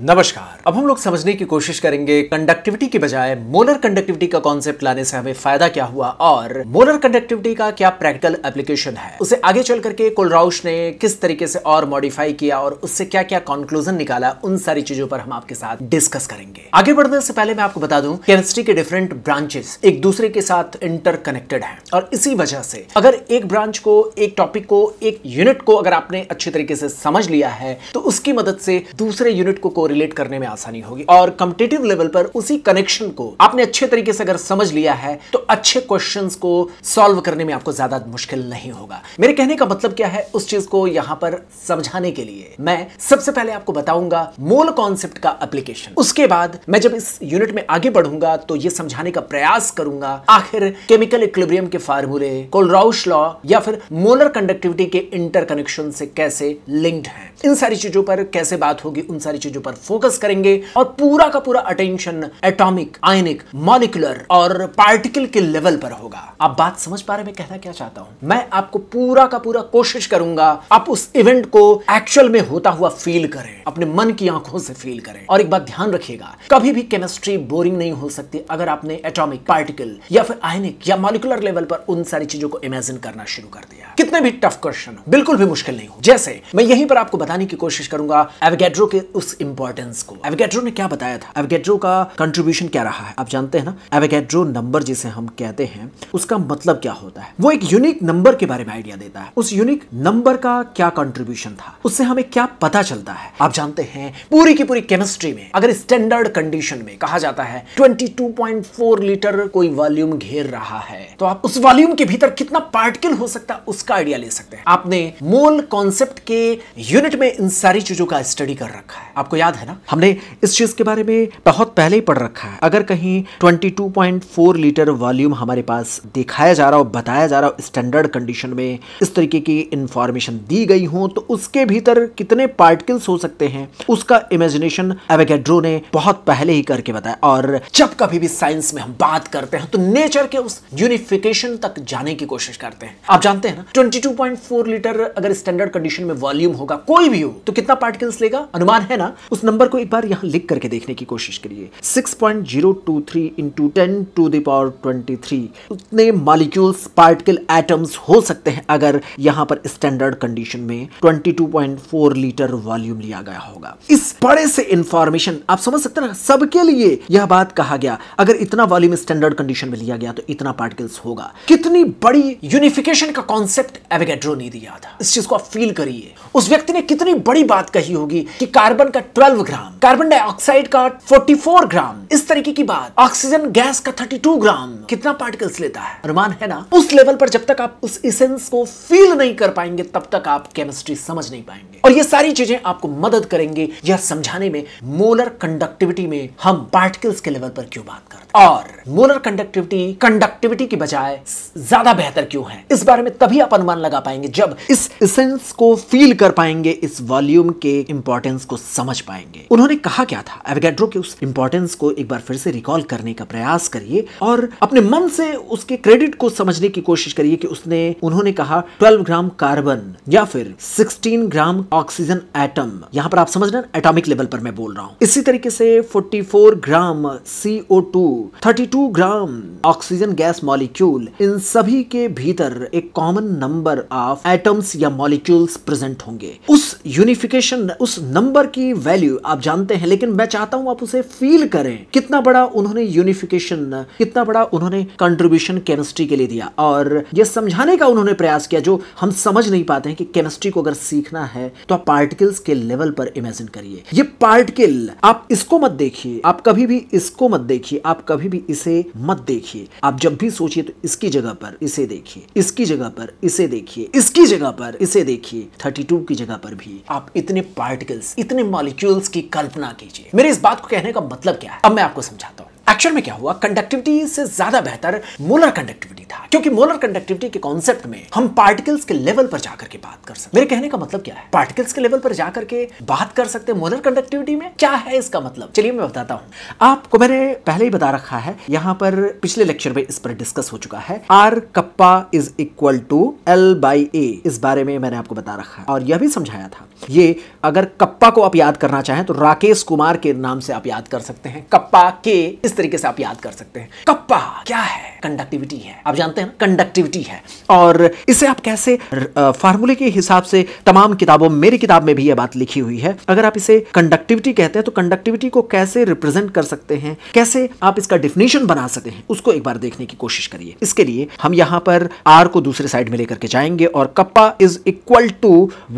नमस्कार अब हम लोग समझने की कोशिश करेंगे कंडक्टिविटी के बजाय मोलर कंडक्टिविटी का कॉन्सेप्ट लाने से हमें फायदा क्या हुआ और मोलर कंडक्टिविटी का क्या प्रैक्टिकल एप्लीकेशन है उसे आगे चल करके कुलराउश ने किस तरीके से और मॉडिफाई किया और उससे क्या क्या कंक्लूजन निकाला उन सारी चीजों पर हम आपके साथ डिस्कस करेंगे आगे बढ़ने से पहले मैं आपको बता दूं केमिस्ट्री के डिफरेंट ब्रांचेस एक दूसरे के साथ इंटरकनेक्टेड है और इसी वजह से अगर एक ब्रांच को एक टॉपिक को एक यूनिट को अगर आपने अच्छे तरीके से समझ लिया है तो उसकी मदद से दूसरे यूनिट को रिलेट करने में आसानी होगी और कम्पिटेटिव लेवल पर उसी कनेक्शन को आपने अच्छे तरीके से अगर समझ लिया है तो अच्छे क्वेश्चंस को सॉल्व करने में आपको ज्यादा मुश्किल नहीं होगा मेरे कहने का मतलब क्या है उस चीज को यहां पर समझाने के लिए मैं सबसे पहले आपको बताऊंगा मोल कॉन्सेप्ट का एप्लीकेशन उसके बाद मैं जब इस यूनिट में आगे बढ़ूंगा तो यह समझाने का प्रयास करूंगा आखिर केमिकल इक्लिब्रियम के फार्मूले कोलराउश लॉ या फिर मोलर कंडक्टिविटी के इंटरकनेक्शन से कैसे लिंक्ड हैं इन सारी चीजों पर कैसे बात होगी उन सारी चीजों पर फोकस करेंगे और पूरा का पूरा अटेंशन एटॉमिक आयनिक मॉलिकुलर और पार्टिकल के लेवल पर होगा आप बात समझ पा रहे मैं कहना क्या चाहता हूं मैं आपको पूरा का पूरा कोशिश करूंगा आप उस इवेंट को एक्चुअल में होता हुआ फील करें अपने मन की आंखों से फील करें और एक बात ध्यान रखिएगा कभी भी केमिस्ट्री बोरिंग नहीं हो सकती अगर आपने एटॉमिक पार्टिकल या फिर आयनिक या मॉलिकुलर लेवल पर उन सारी चीजों को इमेजिन करना शुरू कर दिया कितने भी टफ क्वेश्चन बिल्कुल भी मुश्किल नहीं हो जैसे मैं यहीं पर आपको बताने की कोशिश करूंगा एवगेड्रो के उस इंपॉर्टेंट इंपॉर्टेंस को एवेगेड्रो ने क्या बताया था एवेगेड्रो का कंट्रीब्यूशन क्या रहा है आप जानते हैं ना एवेगेड्रो नंबर जिसे हम कहते हैं उसका मतलब क्या होता है वो एक यूनिक नंबर के बारे में आइडिया देता है उस यूनिक नंबर का क्या कंट्रीब्यूशन था उससे हमें क्या पता चलता है आप जानते हैं पूरी की पूरी केमिस्ट्री में अगर स्टैंडर्ड कंडीशन में कहा जाता है 22.4 लीटर कोई वॉल्यूम घेर रहा है तो आप उस वॉल्यूम के भीतर कितना पार्टिकल हो सकता है उसका आइडिया ले सकते हैं आपने मोल कॉन्सेप्ट के यूनिट में इन सारी चीजों का स्टडी कर रखा है आपको याद याद है ना हमने इस चीज के बारे में बहुत पहले ही पढ़ रखा है अगर कहीं 22.4 लीटर वॉल्यूम हमारे पास दिखाया जा रहा हो बताया जा रहा हो स्टैंडर्ड कंडीशन में इस तरीके की इंफॉर्मेशन दी गई हो तो उसके भीतर कितने पार्टिकल्स हो सकते हैं उसका इमेजिनेशन एवेगेड्रो ने बहुत पहले ही करके बताया और जब कभी भी साइंस में हम बात करते हैं तो नेचर के उस यूनिफिकेशन तक जाने की कोशिश करते हैं आप जानते हैं ना ट्वेंटी लीटर अगर स्टैंडर्ड कंडीशन में वॉल्यूम होगा कोई भी हो तो कितना पार्टिकल्स लेगा अनुमान है ना उस नंबर को एक बार यहाँ लिख करके देखने की कोशिश करिए 6.023 point zero two three into ten to the power twenty three उतने मालिक्यूल्स पार्टिकल एटम्स हो सकते हैं अगर यहाँ पर स्टैंडर्ड कंडीशन में 22.4 लीटर वॉल्यूम लिया गया होगा इस बड़े से इंफॉर्मेशन आप समझ सकते ना सबके लिए यह बात कहा गया अगर इतना वॉल्यूम स्टैंडर्ड कंडीशन में लिया गया तो इतना पार्टिकल्स होगा कितनी बड़ी यूनिफिकेशन का कॉन्सेप्ट एवेगेड्रो ने दिया था इस चीज को आप फील करिए उस व्यक्ति ने कितनी बड़ी बात कही होगी कि कार्बन का 12 ग्राम कार्बन डाइऑक्साइड का 44 ग्राम इस तरीके की बात ऑक्सीजन गैस का 32 ग्राम कितना पार्टिकल्स लेता है अनुमान है ना उस लेवल पर जब तक आप उस इसेंस को फील नहीं कर पाएंगे तब तक आप केमिस्ट्री समझ नहीं पाएंगे और ये सारी चीजें आपको मदद करेंगे यह समझाने में मोलर कंडक्टिविटी में हम पार्टिकल्स के लेवल पर क्यों बात करते हैं और मोलर कंडक्टिविटी कंडक्टिविटी की बजाय ज्यादा बेहतर क्यों है इस बारे में तभी आप अनुमान लगा पाएंगे जब इस इसेंस को फील कर पाएंगे इस वॉल्यूम के इंपॉर्टेंस को समझ पाएंगे पाएंगे उन्होंने कहा क्या था एवेगेड्रो के उस इम्पोर्टेंस को एक बार फिर से रिकॉल करने का प्रयास करिए और अपने मन से उसके क्रेडिट को समझने की कोशिश करिए कि उसने उन्होंने कहा 12 ग्राम कार्बन या फिर 16 ग्राम ऑक्सीजन एटम यहाँ पर आप समझ समझना एटॉमिक लेवल पर मैं बोल रहा हूँ इसी तरीके से 44 gram CO2, 32 gram oxygen gas molecule इन सभी के भीतर एक कॉमन नंबर ऑफ एटम्स या मॉलिक्यूल्स प्रेजेंट होंगे उस यूनिफिकेशन उस नंबर की वैल्यू वैल्यू आप जानते हैं लेकिन मैं चाहता हूं आप उसे फील करें कितना बड़ा उन्होंने यूनिफिकेशन कितना बड़ा उन्होंने कंट्रीब्यूशन केमिस्ट्री के लिए दिया और ये समझाने का उन्होंने प्रयास किया जो हम समझ नहीं पाते हैं कि केमिस्ट्री को अगर सीखना है तो आप पार्टिकल्स के लेवल पर इमेजिन करिए ये पार्टिकल आप इसको मत देखिए आप कभी भी इसको मत देखिए आप कभी भी इसे मत देखिए आप जब भी सोचिए तो इसकी जगह पर इसे देखिए इसकी जगह पर इसे देखिए इसकी जगह पर इसे देखिए थर्टी की जगह पर भी आप इतने पार्टिकल्स इतने मॉलिक्यूल मॉलिक्यूल्स की कल्पना कीजिए मेरी इस बात को कहने का मतलब क्या है अब मैं आपको समझाता हूँ एक्चुअल में क्या हुआ कंडक्टिविटी से ज्यादा बेहतर मोलर कंडक्टिविटी था क्योंकि मोलर कंडक्टिविटी के कॉन्सेप्ट में हम पार्टिकल्स के लेवल पर जाकर के बात कर सकते मेरे कहने का मतलब क्या है पार्टिकल्स के लेवल पर जाकर के बात कर सकते हैं मोलर मतलब कंडक्टिविटी में क्या है इसका मतलब चलिए मैं बताता हूँ आपको मैंने पहले ही बता रखा है यहाँ पर पिछले लेक्चर में इस पर डिस्कस हो चुका है R kappa is equal to L by A इस बारे में मैंने आपको बता रखा है और यह भी समझाया था ये अगर कप्पा को आप याद करना चाहें तो राकेश कुमार के नाम से आप याद कर सकते हैं कप्पा के इस तरीके से आप याद कर सकते हैं कप्पा क्या है कंडक्टिविटी है आप जानते हैं कंडक्टिविटी है और इसे आप कैसे फार्मूले के हिसाब से तमाम किताबों मेरी किताब में भी यह बात लिखी हुई है अगर आप इसे कंडक्टिविटी कहते हैं तो कंडक्टिविटी को कैसे रिप्रेजेंट कर सकते हैं कैसे आप इसका डिफिनेशन बना सकते हैं उसको एक बार देखने की कोशिश करिए इसके लिए हम यहां पर आर को दूसरे साइड में लेकर के जाएंगे और kappa is equal to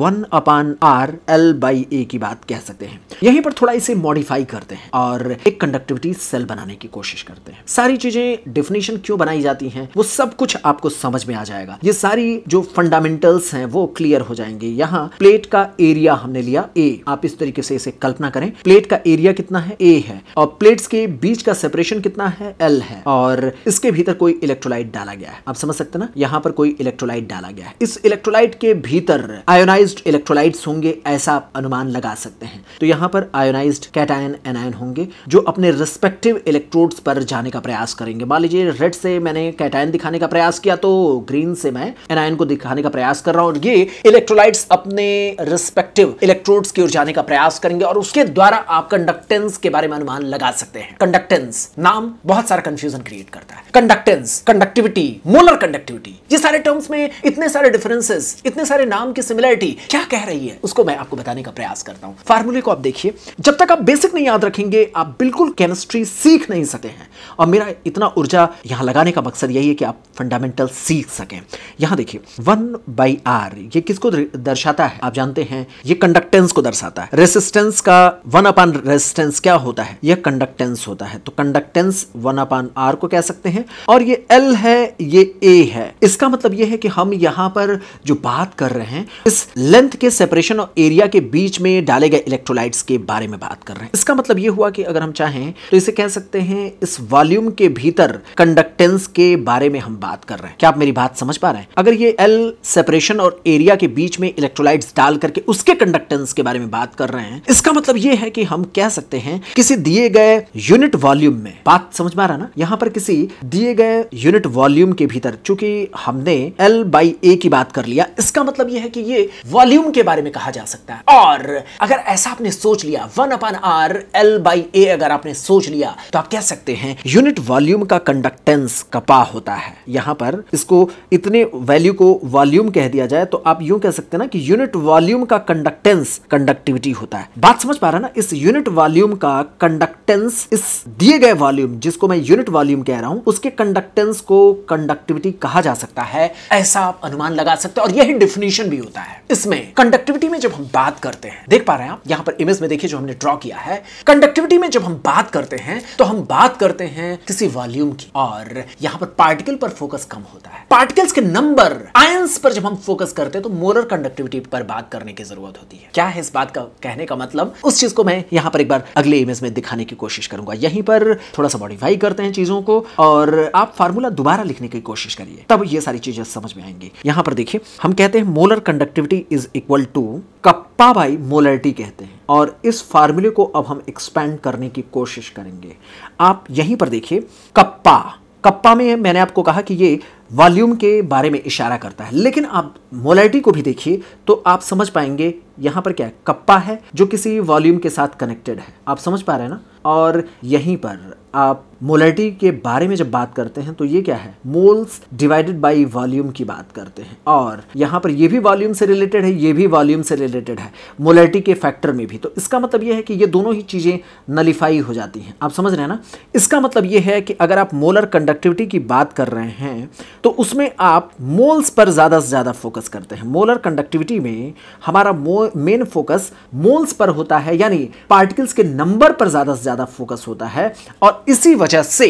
one upon R L by A की बात कह सकते हैं यहीं पर थोड़ा इसे मॉडिफाई करते हैं और एक कंडक्टिविटी सेल बनाने की कोशिश करते हैं सारी चीजें डिफिनेशन क्यों क्यों बनाई जाती हैं वो सब कुछ आपको समझ में आ जाएगा ये सारी जो फंडामेंटल्स हैं वो क्लियर हो जाएंगे यहाँ प्लेट का एरिया हमने लिया ए आप इस तरीके से इसे कल्पना करें प्लेट का एरिया कितना है ए है और प्लेट्स के बीच का सेपरेशन कितना है एल है और इसके भीतर कोई इलेक्ट्रोलाइट डाला गया है आप समझ सकते ना यहाँ पर कोई इलेक्ट्रोलाइट डाला गया है इस इलेक्ट्रोलाइट के भीतर आयोनाइज इलेक्ट्रोलाइट होंगे ऐसा आप अनुमान लगा सकते हैं तो यहाँ पर आयोनाइज कैटायन एनायन होंगे जो अपने रिस्पेक्टिव इलेक्ट्रोड्स पर जाने का प्रयास करेंगे मान लीजिए रेड से मैंने कैटाइन दिखाने का प्रयास किया तो ग्रीन से मैं एनायन को दिखाने का प्रयास कर रहा हूं और ये इलेक्ट्रोलाइट्स अपने रिस्पेक्टिव इलेक्ट्रोड्स की ओर जाने का प्रयास करेंगे और उसके द्वारा आप कंडक्टेंस के बारे में अनुमान लगा सकते हैं कंडक्टेंस नाम बहुत सारा कंफ्यूजन क्रिएट करता है कंडक्टेंस कंडक्टिविटी मोलर कंडक्टिविटी ये सारे टर्म्स में इतने सारे डिफरेंसेस इतने सारे नाम की सिमिलरिटी क्या कह रही है उसको मैं आपको बताने का प्रयास करता हूं फार्मूले को आप देखिए जब तक आप बेसिक नहीं याद रखेंगे आप बिल्कुल केमिस्ट्री सीख नहीं सकते हैं और मेरा इतना ऊर्जा यहां लगाने का मकसद यही है कि आप फंडामेंटल सीख सकें यहाँ देखिए वन बाई आर ये किसको दर्शाता है आप जानते हैं ये कंडक्टेंस को दर्शाता है रेसिस्टेंस का वन अपान रेसिस्टेंस क्या होता है यह कंडक्टेंस होता है तो कंडक्टेंस वन अपान आर को कह सकते हैं और ये एल है ये ए है इसका मतलब यह है कि हम यहाँ पर जो बात कर रहे हैं इस लेंथ के सेपरेशन और एरिया के बीच में डाले गए इलेक्ट्रोलाइट्स के बारे में बात कर रहे हैं इसका मतलब ये हुआ कि अगर हम चाहें तो इसे कह सकते हैं इस वॉल्यूम के भीतर कंडक्ट टेंस के बारे में हम बात कर रहे हैं क्या आप मेरी बात समझ पा रहे हैं अगर ये एल सेपरेशन और एरिया के बीच में इलेक्ट्रोलाइट डाल करके उसके कंडक्टेंस के बारे में बात कर रहे हैं इसका मतलब ये है कि हम कह सकते हैं किसी दिए गए यूनिट वॉल्यूम में बात समझ पा रहा ना यहाँ पर किसी दिए गए यूनिट वॉल्यूम के भीतर चूंकि हमने एल बाई ए की बात कर लिया इसका मतलब यह है कि ये वॉल्यूम के बारे में कहा जा सकता है और अगर ऐसा आपने सोच लिया one upon R L by A अगर आपने सोच लिया तो आप कह सकते हैं यूनिट वॉल्यूम का कंडक्टेंस सेंस कपा होता है यहां पर इसको इतने वैल्यू को वॉल्यूम कह दिया जाए तो आप यूं कह सकते हैं ना कि यूनिट वॉल्यूम का कंडक्टेंस कंडक्टिविटी होता है बात समझ पा रहा ना इस यूनिट वॉल्यूम का कंडक्टेंस इस दिए गए वॉल्यूम जिसको मैं यूनिट वॉल्यूम कह रहा हूं उसके कंडक्टेंस को कंडक्टिविटी कहा जा सकता है ऐसा आप अनुमान लगा सकते हैं और यही डिफिनेशन भी होता है इसमें कंडक्टिविटी में जब हम बात करते हैं देख पा रहे हैं आप यहाँ पर इमेज में देखिए जो हमने ड्रॉ किया है कंडक्टिविटी में जब हम बात करते हैं तो हम बात करते हैं किसी वॉल्यूम की और पर यहाँ पर पार्टिकल पर फोकस कम होता है पार्टिकल्स के नंबर आयंस पर जब हम फोकस करते हैं तो मोलर कंडक्टिविटी पर बात करने की जरूरत होती है क्या है इस बात का कहने का मतलब उस चीज को मैं यहां पर एक बार अगले इमेज में दिखाने की कोशिश करूंगा यहीं पर थोड़ा सा मॉडिफाई करते हैं चीजों को और आप फार्मूला दोबारा लिखने की कोशिश करिए तब ये सारी चीजें समझ में आएंगी यहां पर देखिए हम कहते हैं molar conductivity is equal to kappa by molarity कहते हैं और इस फार्मूले को अब हम एक्सपेंड करने की कोशिश करेंगे आप यहीं पर देखिए कप्पा कप्पा में मैंने आपको कहा कि ये वॉल्यूम के बारे में इशारा करता है लेकिन आप मोलैरिटी को भी देखिए तो आप समझ पाएंगे यहाँ पर क्या है कप्पा है जो किसी वॉल्यूम के साथ कनेक्टेड है आप समझ पा रहे हैं ना और यहीं पर आप मोलरिटी के बारे में जब बात करते हैं तो ये क्या है मोल्स डिवाइडेड बाय वॉल्यूम की बात करते हैं और यहाँ पर ये भी वॉल्यूम से रिलेटेड है ये भी वॉल्यूम से रिलेटेड है मोलरिटी के फैक्टर में भी तो इसका मतलब ये है कि ये दोनों ही चीज़ें नलीफाई हो जाती हैं आप समझ रहे हैं ना इसका मतलब ये है कि अगर आप मोलर कंडक्टिविटी की बात कर रहे हैं तो उसमें आप मोल्स पर ज़्यादा से ज़्यादा फोकस करते हैं मोलर कंडक्टिविटी में हमारा मेन फोकस मोल्स पर होता है यानी पार्टिकल्स के नंबर पर ज़्यादा से ज़्यादा ज़्यादा फोकस होता है और इसी वजह से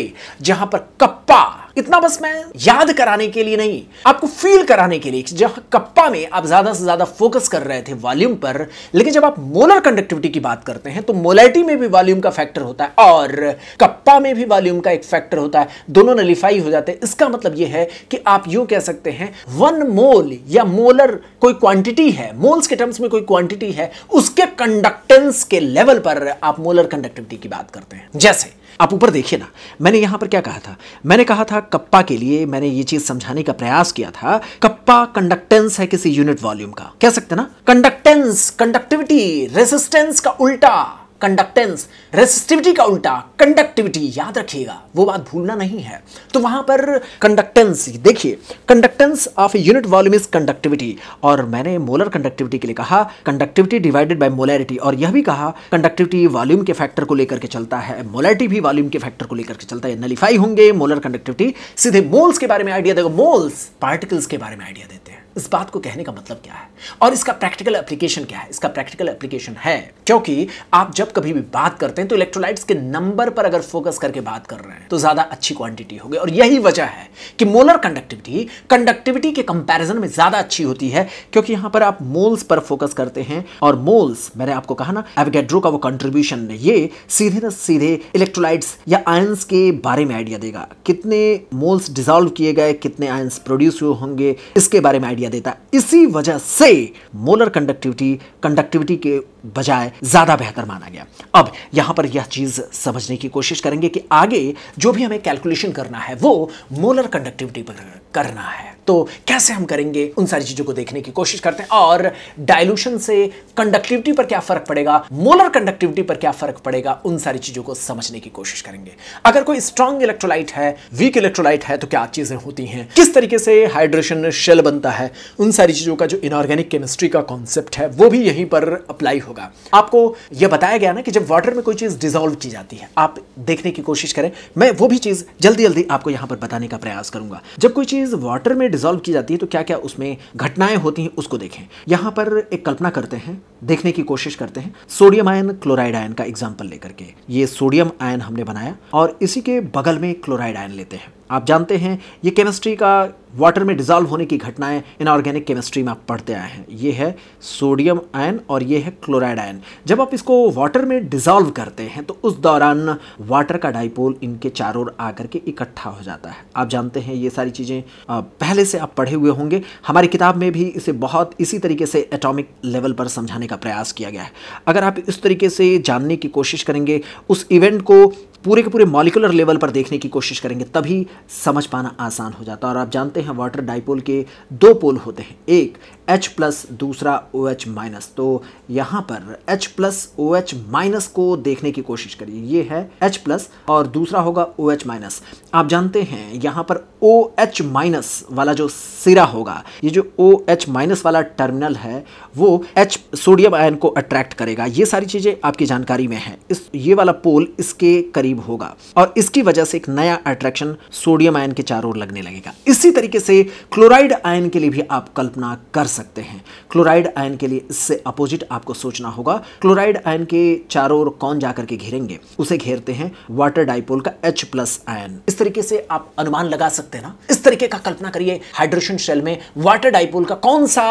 जहाँ पर कप्पा इतना बस मैं याद कराने के लिए नहीं आपको फील कराने के लिए जहां कप्पा में आप ज्यादा से ज्यादा फोकस कर रहे थे वॉल्यूम पर लेकिन जब आप मोलर कंडक्टिविटी की बात करते हैं तो मोलैरिटी में भी वॉल्यूम का फैक्टर होता है और कप्पा में भी वॉल्यूम का एक फैक्टर होता है दोनों नलीफाई हो जाते हैं इसका मतलब यह है कि आप यू कह सकते हैं वन मोल या मोलर कोई क्वांटिटी है मोल्स के टर्म्स में कोई क्वांटिटी है उसके कंडक्टेंस के लेवल पर आप मोलर कंडक्टिविटी की बात करते हैं जैसे आप ऊपर देखिए ना मैंने यहां पर क्या कहा था मैंने कहा था कप्पा के लिए मैंने ये चीज समझाने का प्रयास किया था कप्पा कंडक्टेंस है किसी यूनिट वॉल्यूम का कह सकते ना कंडक्टेंस कंडक्टिविटी रेसिस्टेंस का उल्टा कंडक्टेंस रेसिस्टिविटी का उल्टा कंडक्टिविटी याद रखिएगा वो बात भूलना नहीं है तो वहां पर कंडक्टेंस देखिए conductance of unit volume is conductivity और मैंने मोलर कंडक्टिविटी के लिए कहा कंडक्टिविटी डिवाइडेड बाय मोलैरिटी और यह भी कहा कंडक्टिविटी वॉल्यूम के फैक्टर को लेकर के चलता है मोलैरिटी भी वॉल्यूम के फैक्टर को लेकर के चलता है नलीफाई होंगे मोलर कंडक्टिविटी सीधे मोल्स के बारे में आइडिया देगा मोल्स पार्टिकल्स के बारे में आइडिया देते हैं इस बात को कहने का मतलब क्या है और इसका प्रैक्टिकल एप्लीकेशन क्या है इसका प्रैक्टिकल एप्लीकेशन है क्योंकि आप जब कभी भी बात करते हैं तो इलेक्ट्रोलाइट्स के नंबर पर अगर फोकस करके बात कर रहे हैं तो ज्यादा अच्छी क्वांटिटी होगी और यही वजह है कि मोलर कंडक्टिविटी कंडक्टिविटी के कंपेरिजन में ज्यादा अच्छी होती है क्योंकि यहां पर आप मोल्स पर फोकस करते हैं और मोल्स मैंने आपको कहा ना एवगेड्रो का वो कंट्रीब्यूशन ये सीधे ना सीधे इलेक्ट्रोलाइट्स या आयंस के बारे में आइडिया देगा कितने मोल्स डिजोल्व किए गए कितने आयंस प्रोड्यूस हुए होंगे इसके बारे में आइडिया एरिया देता है इसी वजह से मोलर कंडक्टिविटी कंडक्टिविटी के बजाय ज्यादा बेहतर माना गया अब यहां पर यह चीज समझने की कोशिश करेंगे कि आगे जो भी हमें कैलकुलेशन करना है वो मोलर कंडक्टिविटी पर करना है तो कैसे हम करेंगे उन सारी चीजों को देखने की कोशिश करते हैं और डायलूशन से कंडक्टिविटी पर क्या फर्क पड़ेगा मोलर कंडक्टिविटी पर क्या फर्क पड़ेगा उन सारी चीजों को समझने की कोशिश करेंगे अगर कोई स्ट्रॉन्ग इलेक्ट्रोलाइट है वीक इलेक्ट्रोलाइट है तो क्या चीजें होती हैं किस तरीके से हाइड्रेशन शेल बनता है उन सारी चीजों का जो इनऑर्गेनिक केमिस्ट्री का कॉन्सेप्ट है वो भी यहीं पर अप्लाई होगा आपको यह बताया गया ना कि जब वाटर में कोई चीज़ डिजोल्व की जाती है आप देखने की कोशिश करें मैं वो भी चीज़ जल्दी जल्दी आपको यहां पर बताने का प्रयास करूंगा जब कोई चीज़ वाटर में डिजोल्व की जाती है तो क्या क्या उसमें घटनाएं होती हैं उसको देखें यहां पर एक कल्पना करते हैं देखने की कोशिश करते हैं सोडियम आयन क्लोराइड आयन का एग्जाम्पल लेकर के ये सोडियम आयन हमने बनाया और इसी के बगल में क्लोराइड आयन लेते हैं आप जानते हैं ये केमिस्ट्री का वाटर में डिज़ॉल्व होने की घटनाएं इनऑर्गेनिक केमिस्ट्री में आप पढ़ते आए हैं ये है सोडियम आयन और ये है क्लोराइड आयन जब आप इसको वाटर में डिज़ॉल्व करते हैं तो उस दौरान वाटर का डाइपोल इनके चारों ओर आकर के इकट्ठा हो जाता है आप जानते हैं ये सारी चीज़ें पहले से आप पढ़े हुए होंगे हमारी किताब में भी इसे बहुत इसी तरीके से एटॉमिक लेवल पर समझाने का प्रयास किया गया है अगर आप इस तरीके से जानने की कोशिश करेंगे उस इवेंट को पूरे के पूरे मॉलिकुलर लेवल पर देखने की कोशिश करेंगे तभी समझ पाना आसान हो जाता है और आप जानते हैं वाटर डाइपोल के दो पोल होते हैं एक एच प्लस दूसरा ओ एच माइनस तो यहाँ पर H plus O H minus को देखने की कोशिश करिए ये है एच प्लस और दूसरा होगा ओ एच माइनस आप जानते हैं यहाँ पर ओ एच माइनस वाला जो सिरा होगा ये जो ओ एच माइनस वाला टर्मिनल है वो एच सोडियम आयन को अट्रैक्ट करेगा ये सारी चीज़ें आपकी जानकारी में है इस ये वाला पोल इसके करीब होगा और इसकी वजह से एक नया अट्रैक्शन सोडियम आयन के चारों लगने लगेगा इसी तरीके से क्लोराइड आयन के लिए भी आप कल्पना कर सकते सकते हैं क्लोराइड आयन के लिए इससे अपोजिट आपको सोचना होगा क्लोराइड आयन के चारों ओर कौन जाकर के घेरेंगे उसे घेरते हैं वाटर डाइपोल का एच प्लस आयन इस तरीके से आप अनुमान लगा सकते हैं ना इस तरीके का कल्पना करिए हाइड्रोजन शेल में वाटर डाइपोल का कौन सा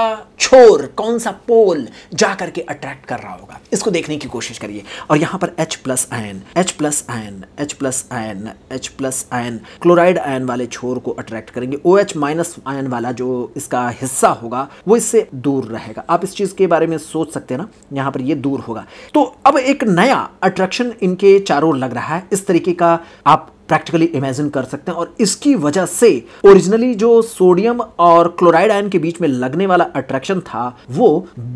छोर कौन सा पोल जा करके अट्रैक्ट कर रहा होगा इसको देखने की कोशिश करिए और यहां पर H plus ion H plus ion H plus ion H plus ion chloride ion वाले छोर को अट्रैक्ट करेंगे ओ एच माइनस आयन वाला जो इसका हिस्सा होगा वो इससे दूर रहेगा आप इस चीज़ के बारे में सोच सकते हैं ना यहां पर ये दूर होगा तो अब एक नया अट्रैक्शन इनके चारों लग रहा है इस तरीके का आप प्रैक्टिकली इमेजिन कर सकते हैं और इसकी वजह से ओरिजिनली जो सोडियम और क्लोराइड आयन के बीच में लगने वाला अट्रैक्शन था वो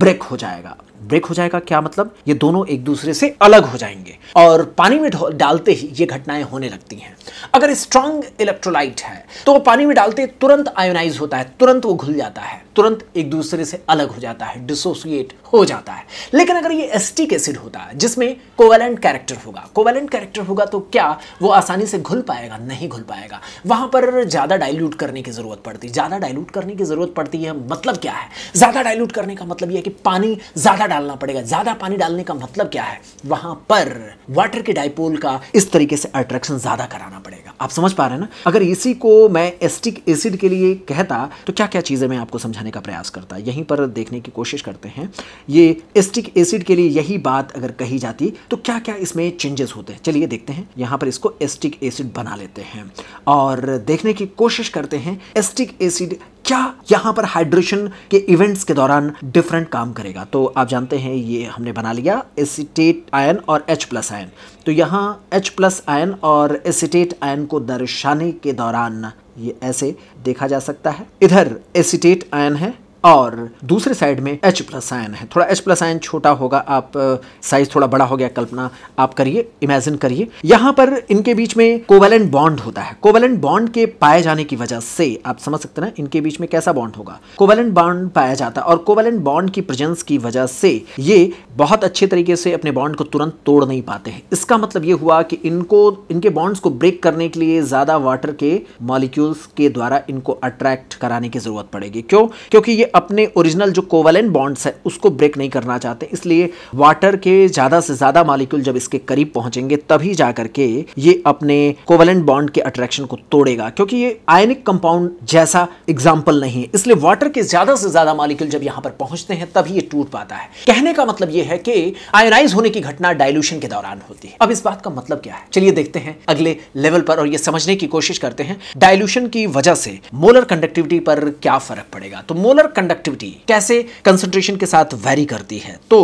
ब्रेक हो जाएगा ब्रेक हो जाएगा क्या मतलब ये दोनों एक दूसरे से अलग हो जाएंगे और पानी में डालते ही ये घटनाएं होने लगती हैं अगर स्ट्रांग इलेक्ट्रोलाइट है तो पानी में डालते तुरंत आयोनाइज होता है तुरंत वो घुल जाता है तुरंत एक दूसरे से अलग हो जाता है डिसोसिएट हो जाता है लेकिन अगर ये एस्टिक एसिड होता है जिसमें कोवेलेंट कैरेक्टर होगा कोवेलेंट कैरेक्टर होगा तो क्या वो आसानी से घुल पाएगा नहीं घुल पाएगा वहां पर ज़्यादा डायल्यूट करने की ज़रूरत पड़ती है ज़्यादा डायल्यूट करने की ज़रूरत पड़ती है मतलब क्या है ज़्यादा डायल्यूट करने का मतलब यह है कि पानी ज़्यादा डालना पड़ेगा ज़्यादा पानी डालने का मतलब क्या है वहां पर वाटर के डाइपोल का इस तरीके से अट्रैक्शन ज़्यादा कराना पड़ेगा आप समझ पा रहे हैं ना अगर इसी को मैं एस्टिक एसिड के लिए कहता तो क्या क्या चीज़ें मैं आपको समझाने का प्रयास करता यहीं पर देखने की कोशिश करते हैं ये एस्टिक एसिड के लिए यही बात अगर कही जाती तो क्या क्या इसमें चेंजेस होते हैं चलिए देखते हैं यहाँ पर इसको एस्टिक एसिड बना लेते हैं और देखने की कोशिश करते हैं एस्टिक एसिड क्या यहाँ पर हाइड्रेशन के इवेंट्स के दौरान डिफरेंट काम करेगा तो आप जानते हैं ये हमने बना लिया एसिटेट आयन और H प्लस आयन तो यहाँ H प्लस आयन और एसिटेट आयन को दर्शाने के दौरान ये ऐसे देखा जा सकता है इधर एसिटेट आयन है और दूसरे साइड में H प्लस आयन है थोड़ा H प्लस आयन छोटा होगा आप साइज थोड़ा बड़ा हो गया कल्पना आप करिए इमेजिन करिए यहाँ पर इनके बीच में कोवेलेंट बॉन्ड होता है कोवेलेंट बॉन्ड के पाए जाने की वजह से आप समझ सकते ना इनके बीच में कैसा बॉन्ड होगा कोवेलेंट बॉन्ड पाया जाता है और कोवेलेंट बॉन्ड की प्रेजेंस की वजह से ये बहुत अच्छे तरीके से अपने बॉन्ड को तुरंत तोड़ नहीं पाते हैं इसका मतलब ये हुआ कि इनको इनके बॉन्ड्स को ब्रेक करने के लिए ज़्यादा वाटर के मॉलिक्यूल्स के द्वारा इनको अट्रैक्ट कराने की ज़रूरत पड़ेगी क्यों क्योंकि ये अपने ओरिजिनल जो कोवलन बॉन्ड्स है उसको ब्रेक नहीं करना चाहते इसलिए वाटर के ज़्यादा से ज़्यादा मालिक्यूल जब इसके करीब पहुंचेंगे तभी जा करके ये अपने कोवलन बॉन्ड के अट्रैक्शन को तोड़ेगा क्योंकि ये आयनिक कंपाउंड जैसा एग्जाम्पल नहीं है इसलिए वाटर के ज़्यादा से ज़्यादा मालिक्यूल जब यहाँ पर पहुंचते हैं तभी ये टूट पाता है कहने का मतलब ये है कि आयनाइज होने की घटना डायलूशन के दौरान होती है अब इस बात का मतलब क्या है चलिए देखते हैं अगले लेवल पर और ये समझने की कोशिश करते हैं डायलूशन की वजह से मोलर कंडक्टिविटी पर क्या फर्क पड़ेगा तो मोलर कंडक्टिविटी कैसे कंसंट्रेशन के साथ वेरी करती है तो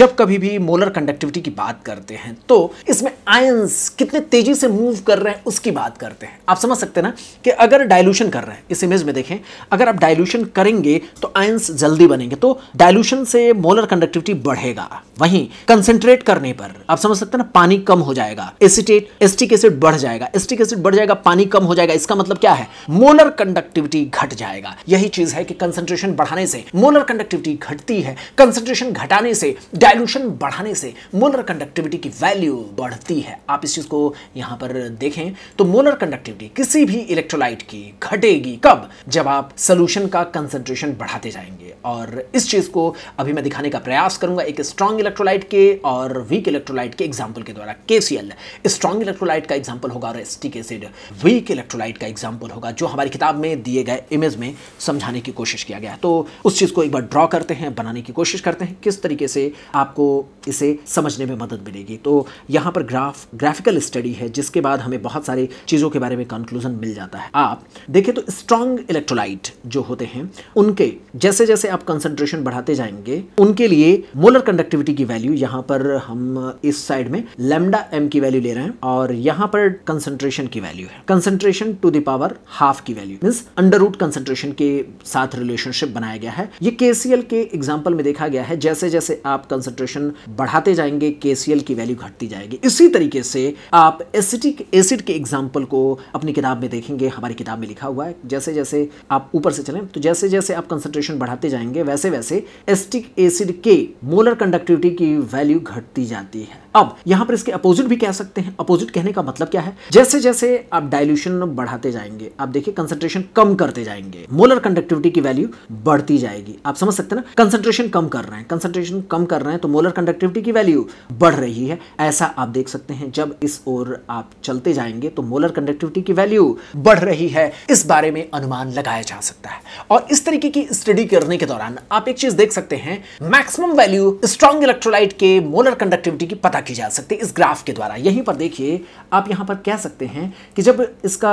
जब कभी भी मोलर कंडक्टिविटी की बात करते हैं तो इसमें आयंस कितने तेजी से मूव कर रहे हैं उसकी बात करते हैं आप समझ सकते हैं ना कि अगर डायलूशन कर रहे हैं इस इमेज में देखें अगर आप डायलूशन करेंगे तो आयंस जल्दी बनेंगे तो डायलूशन से मोलर कंडक्टिविटी बढ़ेगा वहीं कंसेंट्रेट करने पर आप समझ सकते हैं ना पानी कम हो जाएगा एसिटेट एस्टिक एसिड बढ़ जाएगा एस्टिक एसिड बढ़ जाएगा पानी कम हो जाएगा इसका मतलब क्या है मोलर कंडक्टिविटी घट जाएगा यही चीज है कि कंसेंट्रेशन बढ़ाने से मोलर कंडक्टिविटी घटती है कंसेंट्रेशन घटाने से डायलूशन बढ़ाने से मोलर कंडक्टिविटी की वैल्यू बढ़ती है आप इस चीज को यहां पर देखें तो मोलर कंडक्टिविटी किसी भी इलेक्ट्रोलाइट की घटेगी कब जब आप सोल्यूशन का कंसेंट्रेशन बढ़ाते जाएंगे और इस चीज को अभी मैं दिखाने का प्रयास करूंगा एक स्ट्रॉन्ग इलेक्ट्रोलाइट के और वीक इलेक्ट्रोलाइट के एग्जाम्पल के द्वारा केसीएल स्ट्रॉन्ग इलेक्ट्रोलाइट का एग्जाम्पल होगा और एस्टिक एसिड वीक इलेक्ट्रोलाइट का एग्जाम्पल होगा जो हमारी किताब में दिए गए इमेज में समझाने की कोशिश किया गया तो तो उस चीज़ को एक बार ड्रॉ करते हैं बनाने की कोशिश करते हैं किस तरीके से आपको इसे समझने में मदद मिलेगी तो यहाँ पर ग्राफ ग्राफिकल स्टडी है जिसके बाद हमें बहुत सारे चीज़ों के बारे में कंक्लूजन मिल जाता है आप देखें तो स्ट्रॉन्ग इलेक्ट्रोलाइट जो होते हैं उनके जैसे जैसे आप कंसंट्रेशन बढ़ाते जाएंगे उनके लिए मोलर कंडक्टिविटी की वैल्यू यहाँ पर हम इस साइड में लेमडा एम की वैल्यू ले रहे हैं और यहाँ पर कंसंट्रेशन की वैल्यू है कंसंट्रेशन टू दावर हाफ की value means under root concentration के साथ रिलेशनशिप बनाया गया है ये केसीएल के एग्जाम्पल में देखा गया है जैसे जैसे आप कंसेंट्रेशन बढ़ाते जाएंगे केसीएल की वैल्यू घटती जाएगी इसी तरीके से आप एसिटिक एसिड के एग्जाम्पल को अपनी किताब में देखेंगे हमारी किताब में लिखा हुआ है जैसे जैसे आप ऊपर से चलें तो जैसे जैसे आप कंसेंट्रेशन बढ़ाते जाएंगे वैसे वैसे एसिटिक एसिड के मोलर कंडक्टिविटी की वैल्यू घटती जाती है अब यहां पर इसके अपोजिट भी कह सकते हैं अपोजिट कहने का मतलब क्या है जैसे जैसे आप डाइल्यूशन बढ़ाते जाएंगे आप देखिए कंसेंट्रेशन कम करते जाएंगे मोलर कंडक्टिविटी की वैल्यू बढ़ती जाएगी आप समझ सकते हैं ना कंसंट्रेशन कम कर रहे हैं कंसंट्रेशन कम कर रहे हैं तो मोलर कंडक्टिविटी की वैल्यू बढ़ रही है ऐसा आप देख सकते हैं जब इस ओर आप चलते जाएंगे तो मोलर कंडक्टिविटी की वैल्यू बढ़ रही है इस बारे में अनुमान लगाया जा सकता है और इस तरीके की स्टडी करने के दौरान आप एक चीज देख सकते हैं मैक्सिमम वैल्यू स्ट्रॉन्ग इलेक्ट्रोलाइट के मोलर कंडक्टिविटी की पता की जा सकती है इस ग्राफ के द्वारा यहीं पर देखिए आप यहां पर कह सकते हैं कि जब इसका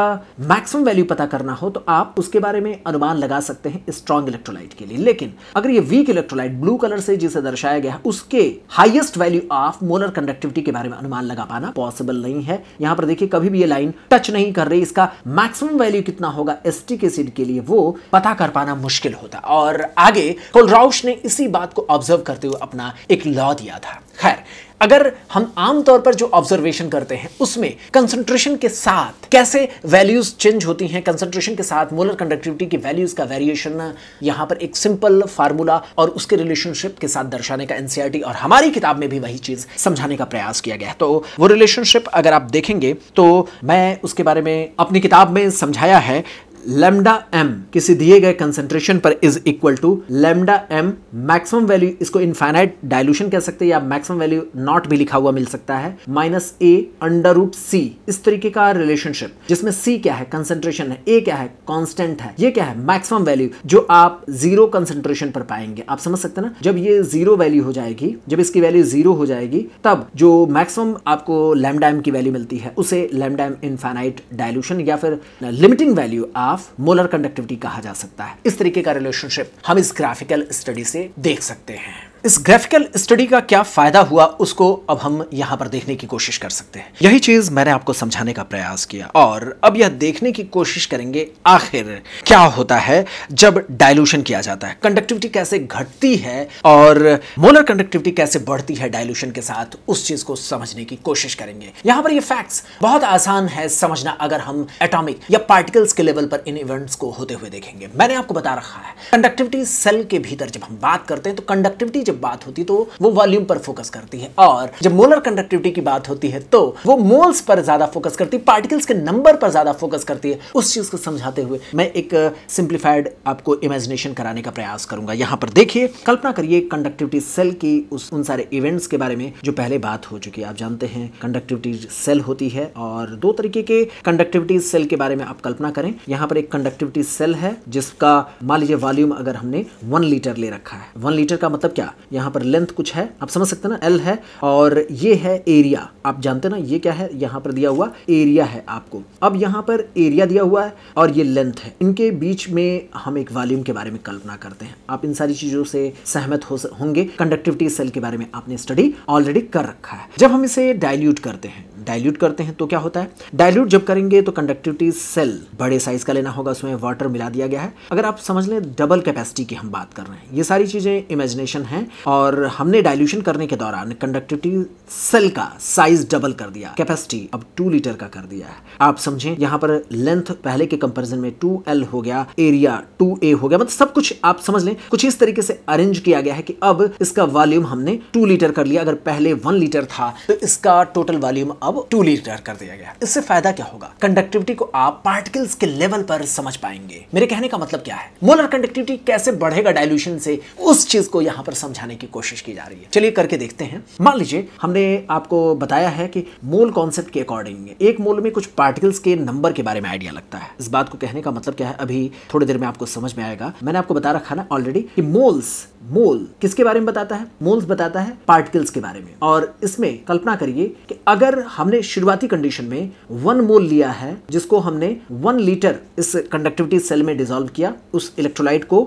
मैक्सिमम वैल्यू पता करना हो तो आप उसके बारे में अनुमान लगा सकते हैं स्ट्रॉन्ग इलेक्ट्रोलाइट के लिए लेकिन अगर ये वीक इलेक्ट्रोलाइट ब्लू कलर से जिसे दर्शाया गया है उसके highest value of molar conductivity के बारे में अनुमान लगा पाना पॉसिबल नहीं है यहां पर देखिए कभी भी ये लाइन टच नहीं कर रही इसका मैक्सिमम वैल्यू कितना होगा एस्टिक एसिड के लिए वो पता कर पाना मुश्किल होता और आगे कोलराउश ने इसी बात को ऑब्जर्व करते हुए अपना एक लॉ दिया था खैर अगर हम आमतौर पर जो ऑब्जर्वेशन करते हैं उसमें कंसंट्रेशन के साथ कैसे वैल्यूज चेंज होती हैं कंसंट्रेशन के साथ मोलर कंडक्टिविटी की वैल्यूज का वेरिएशन यहां पर एक सिंपल फार्मूला और उसके रिलेशनशिप के साथ दर्शाने का एनसीआरटी और हमारी किताब में भी वही चीज समझाने का प्रयास किया गया तो वो रिलेशनशिप अगर आप देखेंगे तो मैं उसके बारे में अपनी किताब में समझाया है लेमडा एम किसी दिए गए कंसेंट्रेशन पर is equal to lambda M maximum value इसको इनफाइनाइट डायलूशन कह सकते हैं या मैक्सिमम वैल्यू नॉट भी लिखा हुआ मिल सकता है minus A under root C इस तरीके का रिलेशनशिप जिसमें सी क्या है कंसेंट्रेशन है ए क्या है कॉन्स्टेंट है ये क्या है मैक्सिमम वैल्यू जो आप जीरो कंसेंट्रेशन पर पाएंगे आप समझ सकते ना जब ये जीरो वैल्यू हो जाएगी जब इसकी वैल्यू जीरो हो जाएगी तब जो मैक्सिमम आपको लेमडा एम की वैल्यू मिलती है उसे लेमडा एम इनफाइनाइट डायल्यूशन या फिर लिमिटिंग वैल्यू आप ऑफ मोलर कंडक्टिविटी कहा जा सकता है इस तरीके का रिलेशनशिप हम इस ग्राफिकल स्टडी से देख सकते हैं इस ग्राफिकल स्टडी का क्या फायदा हुआ उसको अब हम यहाँ पर देखने की कोशिश कर सकते हैं यही चीज मैंने आपको समझाने का प्रयास किया और अब यह देखने की कोशिश करेंगे आखिर क्या होता है जब डायलूशन किया जाता है कंडक्टिविटी कैसे घटती है और मोलर कंडक्टिविटी कैसे बढ़ती है डायलूशन के साथ उस चीज को समझने की कोशिश करेंगे यहाँ पर यह फैक्ट्स बहुत आसान है समझना अगर हम एटॉमिक या पार्टिकल्स के लेवल पर इन इवेंट्स को होते हुए देखेंगे मैंने आपको बता रखा है कंडक्टिविटी सेल के भीतर जब हम बात करते हैं तो कंडक्टिविटी जब बात होती है तो वो वॉल्यूम पर फोकस करती है और जब मोलर कंडक्टिविटी की बात होती है तो वो मोल्स पर ज्यादा फोकस करती है पार्टिकल्स के नंबर पर ज्यादा फोकस करती है उस चीज को समझाते हुए मैं एक सिंप्लीफाइड uh, आपको इमेजिनेशन कराने का प्रयास करूंगा यहां पर देखिए कल्पना करिए कंडक्टिविटी सेल की उस उन सारे इवेंट्स के बारे में जो पहले बात हो चुकी है आप जानते हैं कंडक्टिविटी सेल होती है और दो तरीके के कंडक्टिविटी सेल के बारे में आप कल्पना करें यहां पर एक कंडक्टिविटी सेल है जिसका मान लीजिए वॉल्यूम अगर हमने वन लीटर ले रखा है वन लीटर का मतलब क्या यहाँ पर लेंथ कुछ है आप समझ सकते ना एल है और ये है एरिया आप जानते ना ये क्या है यहाँ पर दिया हुआ एरिया है आपको अब यहाँ पर एरिया दिया हुआ है और ये लेंथ है इनके बीच में हम एक वॉल्यूम के बारे में कल्पना करते हैं आप इन सारी चीजों से सहमत हो होंगे कंडक्टिविटी सेल के बारे में आपने स्टडी ऑलरेडी कर रखा है जब हम इसे डायल्यूट करते हैं डायल्यूट करते हैं तो क्या होता है डायल्यूट जब करेंगे तो कंडक्टिविटी सेल बड़े साइज का लेना होगा उसमें वाटर मिला दिया गया है अगर आप समझ लें डबल कैपेसिटी की हम बात कर रहे हैं ये सारी चीज़ें इमेजिनेशन है और हमने डायल्यूशन करने के दौरान कंडक्टिविटी सेल का साइज डबल कर दिया कैपेसिटी अब टू लीटर का कर दिया है आप समझें यहाँ पर लेंथ पहले के कंपेरिजन में टू एल हो गया एरिया टू ए हो गया मतलब सब कुछ आप समझ लें कुछ इस तरीके से अरेंज किया गया है कि अब इसका वॉल्यूम हमने टू लीटर कर लिया अगर पहले वन लीटर था तो इसका टोटल वॉल्यूम अब अब टू लीटर कर दिया गया इससे फायदा क्या होगा कंडक्टिविटी को आप पार्टिकल्स के लेवल पर समझ पाएंगे मेरे कहने का मतलब क्या है मोलर कंडक्टिविटी कैसे बढ़ेगा डायल्यूशन से उस चीज को यहाँ पर समझाने की कोशिश की जा रही है चलिए करके देखते हैं मान लीजिए हमने आपको बताया है कि मोल कॉन्सेप्ट के अकॉर्डिंग एक मोल में कुछ पार्टिकल्स के नंबर के बारे में आइडिया लगता है इस बात को कहने का मतलब क्या है अभी थोड़ी देर में आपको समझ में आएगा मैंने आपको बता रखा ना ऑलरेडी कि मोल्स मोल किसके बारे में बताता है मोल्स बताता है पार्टिकल्स के बारे में और इसमें कल्पना करिए कि अगर हम हमने शुरुआती कंडीशन में वन मोल लिया है जिसको हमने वन लीटर इस कंडक्टिविटी सेल में डिजोल्व किया उस इलेक्ट्रोलाइट को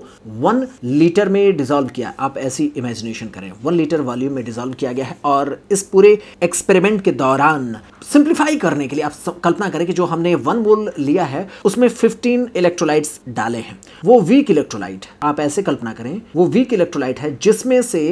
वन लीटर में डिजोल्व किया आप ऐसी इमेजिनेशन करें वन लीटर वॉल्यूम में डिजोल्व किया गया है और इस पूरे एक्सपेरिमेंट के दौरान सिंप्लीफाई करने के लिए आप कल्पना करें कि जो हमने वन मोल लिया है उसमें फिफ्टीन इलेक्ट्रोलाइट्स डाले हैं वो वीक इलेक्ट्रोलाइट आप ऐसे कल्पना करें वो वीक इलेक्ट्रोलाइट है जिसमें से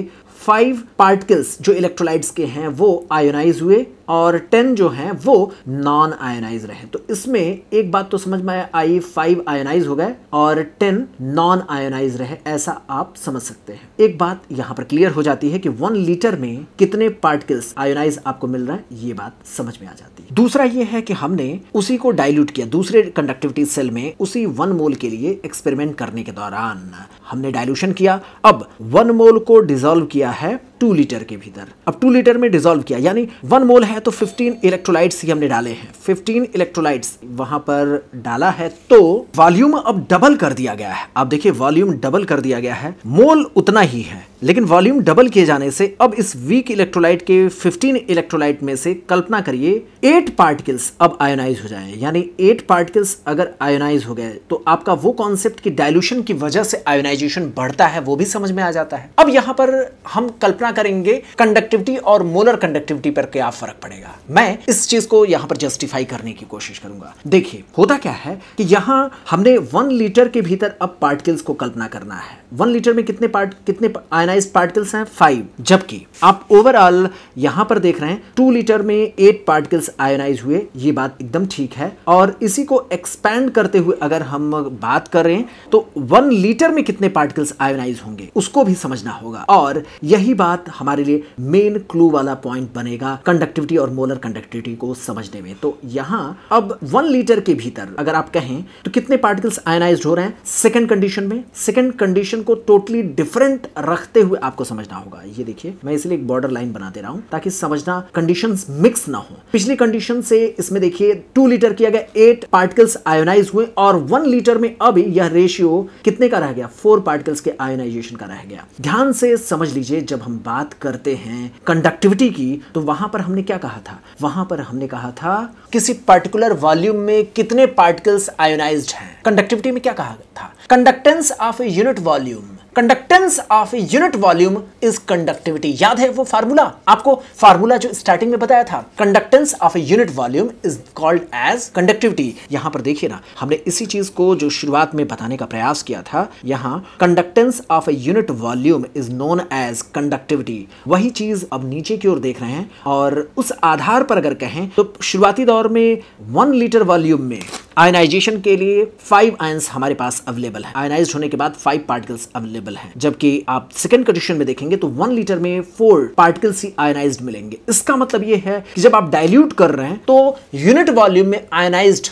फाइव पार्टिकल्स जो इलेक्ट्रोलाइट्स के हैं वो आयोनाइज हुए और टेन जो हैं वो नॉन आयनाइज रहे तो इसमें एक बात तो समझ में आई फाइव आयनाइज हो गए और टेन नॉन आयनाइज रहे ऐसा आप समझ सकते हैं एक बात यहाँ पर क्लियर हो जाती है कि वन लीटर में कितने पार्टिकल्स आयोनाइज आपको मिल रहा है ये बात समझ में आ जाती है दूसरा ये है कि हमने उसी को डायल्यूट किया दूसरे कंडक्टिविटी सेल में उसी वन मोल के लिए एक्सपेरिमेंट करने के दौरान हमने डायल्यूशन किया अब वन मोल को डिजोल्व किया है टू लीटर के भीतर अब टू लीटर में डिजोल्व किया यानी वन मोल है तो फिफ्टीन इलेक्ट्रोलाइट्स ही हमने डाले हैं फिफ्टीन इलेक्ट्रोलाइट्स वहां पर डाला है तो वॉल्यूम अब डबल कर दिया गया है आप देखिए वॉल्यूम डबल कर दिया गया है मोल उतना ही है लेकिन वॉल्यूम डबल किए जाने से अब इस वीक इलेक्ट्रोलाइट के 15 इलेक्ट्रोलाइट में से कल्पना करिए 8 पार्टिकल्स अब आयोनाइज हो जाए यानी 8 पार्टिकल्स अगर आयोनाइज हो गए तो आपका वो कॉन्सेप्ट की डायल्यूशन की वजह से आयोनाइजेशन बढ़ता है वो भी समझ में आ जाता है अब यहां पर हम कल्पना करेंगे कंडक्टिविटी और मोलर कंडक्टिविटी पर क्या फर्क पड़ेगा मैं इस चीज को यहां पर जस्टिफाई करने की कोशिश करूंगा देखिए होता क्या है कि यहां हमने वन लीटर के भीतर अब पार्टिकल्स को कल्पना करना है वन लीटर में कितने पार्ट कितने आयनाइज पार्टिकल्स हैं फाइव जबकि आप ओवरऑल यहां पर देख रहे हैं टू लीटर में एट पार्टिकल्स आयनाइज हुए ये बात एकदम ठीक है और इसी को एक्सपैंड करते हुए अगर हम बात करें तो वन लीटर में कितने पार्टिकल्स आयनाइज होंगे उसको भी समझना होगा और यही बात हमारे लिए मेन क्लू वाला पॉइंट बनेगा कंडक्टिविटी और मोलर कंडक्टिविटी को समझने में तो यहां अब वन लीटर के भीतर अगर आप कहें तो कितने पार्टिकल्स आयनाइज हो रहे हैं सेकेंड कंडीशन में सेकेंड कंडीशन क्वेश्चन को टोटली डिफरेंट रखते हुए आपको समझना होगा ये देखिए मैं इसलिए एक बॉर्डर लाइन बना दे रहा हूं ताकि समझना कंडीशन मिक्स ना हो पिछली कंडीशन से इसमें देखिए टू लीटर किया गया एट पार्टिकल्स आयोनाइज हुए और वन लीटर में अभी यह रेशियो कितने का रह गया फोर पार्टिकल्स के आयोनाइजेशन का रह गया ध्यान से समझ लीजिए जब हम बात करते हैं कंडक्टिविटी की तो वहां पर हमने क्या कहा था वहां पर हमने कहा था किसी पर्टिकुलर वॉल्यूम में कितने पार्टिकल्स आयोनाइज हैं कंडक्टिविटी में क्या कहा गया था conductance of unit volume conductance of unit volume is conductivity याद है वो फार्मूला आपको फार्मूला जो स्टार्टिंग में बताया था conductance of unit volume is called as conductivity यहां पर देखिए ना हमने इसी चीज को जो शुरुआत में बताने का प्रयास किया था यहां conductance of unit volume is known as conductivity वही चीज अब नीचे की ओर देख रहे हैं और उस आधार पर अगर कहें तो शुरुआती दौर में वन लीटर वॉल्यूम में आयनाइजेशन के लिए फाइव आयंस हमारे पास अवेलेबल है आयनाइज होने के बाद फाइव पार्टिकल्स अवेलेबल है जबकि आप सेकेंड कंडीशन में देखेंगे तो वन लीटर में फोर पार्टिकल्स ही आयनाइज मिलेंगे इसका मतलब ये है कि जब आप डायल्यूट कर रहे हैं तो यूनिट वॉल्यूम में आयनाइज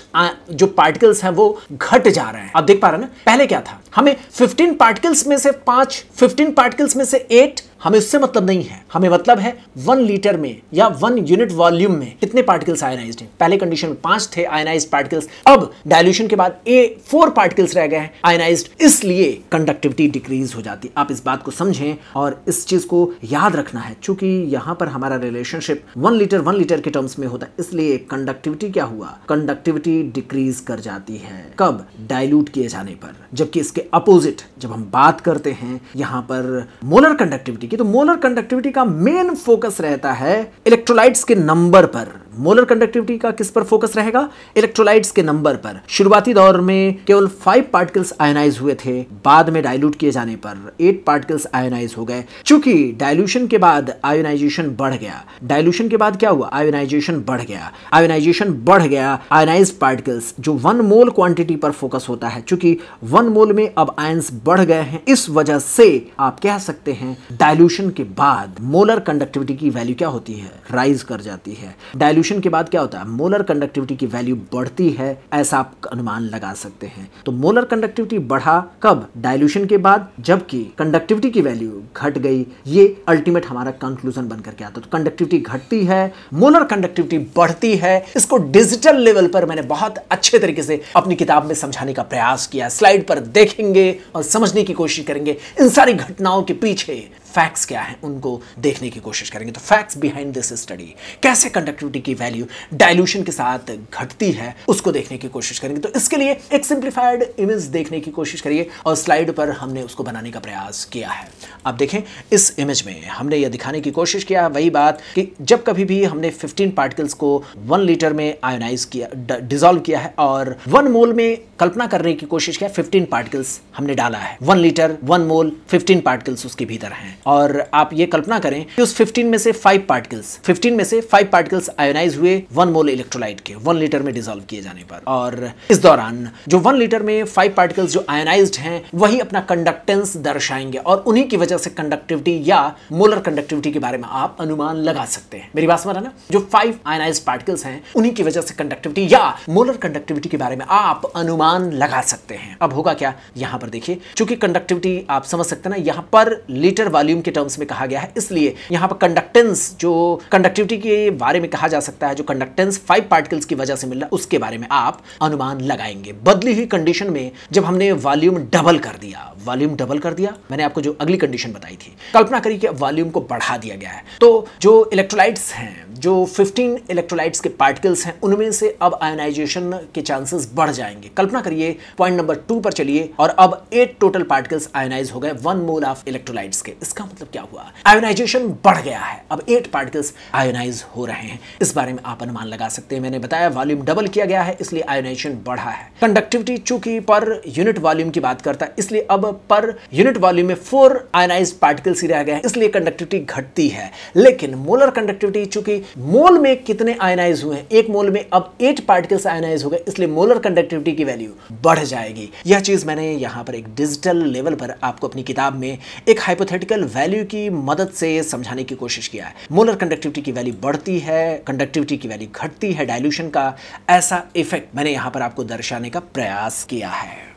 जो पार्टिकल्स हैं वो घट जा रहे हैं आप देख पा रहे हैं ना पहले क्या था हमें 15 पार्टिकल्स में से पांच 15 पार्टिकल्स में से एट हमें उससे मतलब नहीं है हमें मतलब है वन लीटर में या वन यूनिट वॉल्यूम में कितने पार्टिकल्स आयनाइज हैं पहले कंडीशन में पांच थे आयनाइज पार्टिकल्स अब डायल्यूशन के बाद ए फोर पार्टिकल्स रह गए हैं आयनाइज इसलिए कंडक्टिविटी डिक्रीज हो जाती आप इस बात को समझें और इस चीज को याद रखना है चूंकि यहां पर हमारा relationship one litre one litre के टर्म्स में होता है इसलिए कंडक्टिविटी क्या हुआ कंडक्टिविटी डिक्रीज कर जाती है कब डायल्यूट किए जाने पर जबकि इसके अपोजिट जब हम बात करते हैं यहां पर मोलर कंडक्टिविटी तो मोलर कंडक्टिविटी का मेन फोकस रहता है इलेक्ट्रोलाइट्स के नंबर पर मोलर कंडक्टिविटी का किस पर फोकस रहेगा इलेक्ट्रोलाइट्स के नंबर पर शुरुआती दौर में केवल फाइव पार्टिकल्स आयनाइज हुए थे बाद में डायल्यूट किए जाने पर एट पार्टिकल्स आयनाइज हो गए चूंकि डायल्यूशन के बाद आयोनाइजेशन बढ़ गया डायल्यूशन के बाद क्या हुआ आयोनाइजेशन बढ़ गया आयोनाइजेशन बढ़ गया आयोनाइज पार्टिकल्स जो वन मोल क्वांटिटी पर फोकस होता है चूंकि वन मोल में अब आयंस बढ़ गए हैं इस वजह से आप कह सकते हैं डायल्यूशन के बाद मोलर कंडक्टिविटी की वैल्यू क्या होती है राइज कर जाती है डायल्यूशन सोल्यूशन के बाद क्या होता है मोलर कंडक्टिविटी की वैल्यू बढ़ती है ऐसा आप अनुमान लगा सकते हैं तो मोलर कंडक्टिविटी बढ़ा कब डायल्यूशन के बाद जबकि कंडक्टिविटी की वैल्यू घट गई ये अल्टीमेट हमारा कंक्लूजन बनकर के आता तो कंडक्टिविटी घटती है मोलर कंडक्टिविटी बढ़ती है इसको डिजिटल लेवल पर मैंने बहुत अच्छे तरीके से अपनी किताब में समझाने का प्रयास किया स्लाइड पर देखेंगे और समझने की कोशिश करेंगे इन सारी घटनाओं के पीछे फैक्ट्स क्या है उनको देखने की कोशिश करेंगे तो फैक्ट्स बिहाइंड दिस स्टडी कैसे कंडक्टिविटी की वैल्यू डायल्यूशन के साथ घटती है उसको देखने की कोशिश करेंगे तो इसके लिए एक सिंप्लीफाइड इमेज देखने की कोशिश करिए और स्लाइड पर हमने उसको बनाने का प्रयास किया है आप देखें इस इमेज में हमने यह दिखाने की कोशिश किया वही बात कि जब कभी भी हमने 15 पार्टिकल्स को वन लीटर में आयोनाइज किया डिजोल्व किया है और वन मोल में कल्पना करने की कोशिश किया 15 पार्टिकल्स हमने डाला है one litre one mole 15 particles उसके भीतर हैं और आप ये कल्पना करें कि उस 15 में से 5 पार्टिकल्स 15 में से 5 पार्टिकल्स आयोनाइज हुए 1 मोल इलेक्ट्रोलाइट के 1 लीटर में डिजोल्व किए जाने पर और इस दौरान जो 1 लीटर में 5 पार्टिकल्स जो आयोनाइज हैं वही अपना कंडक्टेंस दर्शाएंगे और उन्हीं की वजह से कंडक्टिविटी या मोलर कंडक्टिविटी के बारे में आप अनुमान लगा सकते हैं मेरी बात समझ ना जो फाइव आयोनाइज पार्टिकल्स हैं उन्हीं की वजह से कंडक्टिविटी या मोलर कंडक्टिविटी के बारे में आप अनुमान लगा सकते हैं अब होगा क्या यहां पर देखिए चूंकि कंडक्टिविटी आप समझ सकते हैं ना यहां पर लीटर वाली वॉल्यूम के टर्म्स में कहा गया है इसलिए यहाँ पर कंडक्टेंस जो कंडक्टिविटी के बारे में कहा जा सकता है जो कंडक्टेंस फाइव पार्टिकल्स की वजह से मिल रहा है उसके बारे में आप अनुमान लगाएंगे बदली हुई कंडीशन में जब हमने वॉल्यूम डबल कर दिया वॉल्यूम डबल कर दिया मैंने आपको जो अगली कंडीशन बताई थी कल्पना करिए कि वॉल्यूम को बढ़ा दिया गया है तो जो इलेक्ट्रोलाइट्स हैं जो 15 इलेक्ट्रोलाइट्स के पार्टिकल्स हैं उनमें से अब आयोनाइजेशन के चांसेस बढ़ जाएंगे कल्पना करिए पॉइंट नंबर टू पर चलिए और अब एट टोटल पार्टिकल्स आयोनाइज हो गए वन मोल ऑफ इलेक्ट्रोलाइट्स के इसका मतलब क्या हुआ आयोनाइजेशन बढ़ गया है अब एट पार्टिकल्स आयोनाइज हो रहे हैं इस बारे में आप अनुमान लगा सकते हैं मैंने बताया वॉल्यूम डबल किया गया है इसलिए आयोनाइजेशन बढ़ा है कंडक्टिविटी चूंकि पर यूनिट वॉल्यूम की बात करता है इसलिए अब पर यूनिट वॉल्यूम में फोर आयोनाइज पार्टिकल्स ही रह गए हैं इसलिए कंडक्टिविटी घटती है लेकिन मोलर कंडक्टिविटी चूंकि मोल में कितने आयनाइज हुए हैं एक मोल में अब एट पार्टिकल्स आयनाइज हो गए इसलिए मोलर कंडक्टिविटी की वैल्यू बढ़ जाएगी यह चीज मैंने यहां पर एक डिजिटल लेवल पर आपको अपनी किताब में एक हाइपोथेटिकल वैल्यू की मदद से समझाने की कोशिश किया है मोलर कंडक्टिविटी की वैल्यू बढ़ती है कंडक्टिविटी की वैल्यू घटती है डायल्यूशन का ऐसा इफेक्ट मैंने यहां पर आपको दर्शाने का प्रयास किया है